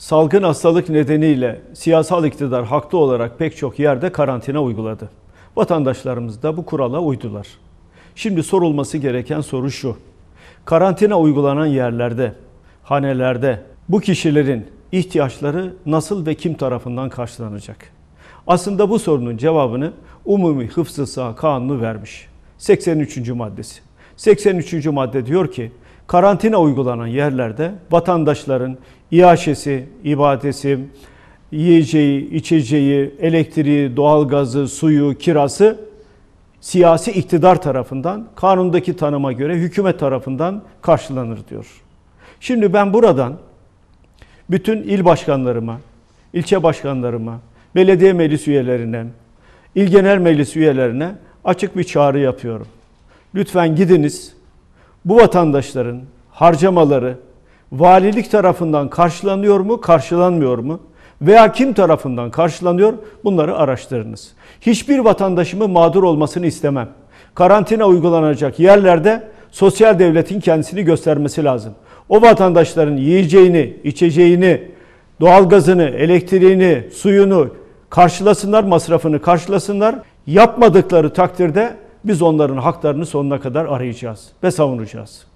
salgın hastalık nedeniyle siyasal iktidar haklı olarak pek çok yerde karantina uyguladı. Vatandaşlarımız da bu kurala uydular. Şimdi sorulması gereken soru şu. Karantina uygulanan yerlerde, hanelerde bu kişilerin ihtiyaçları nasıl ve kim tarafından karşılanacak? Aslında bu sorunun cevabını Umumi Hıfzı Sağ Kanunu vermiş. 83. maddesi. 83. madde diyor ki karantina uygulanan yerlerde vatandaşların iaşesi, ibadesi, yiyeceği, içeceği, elektriği, doğalgazı, suyu, kirası siyasi iktidar tarafından, kanundaki tanıma göre hükümet tarafından karşılanır diyor. Şimdi ben buradan bütün il başkanlarıma, ilçe başkanlarıma, belediye meclis üyelerine, il genel meclis üyelerine açık bir çağrı yapıyorum. Lütfen gidiniz bu vatandaşların harcamaları valilik tarafından karşılanıyor mu, karşılanmıyor mu? Veya kim tarafından karşılanıyor? Bunları araştırınız. Hiçbir vatandaşımı mağdur olmasını istemem. Karantina uygulanacak yerlerde sosyal devletin kendisini göstermesi lazım. O vatandaşların yiyeceğini, içeceğini, doğalgazını, elektriğini, suyunu karşılasınlar, masrafını karşılasınlar. Yapmadıkları takdirde biz onların haklarını sonuna kadar arayacağız ve savunacağız.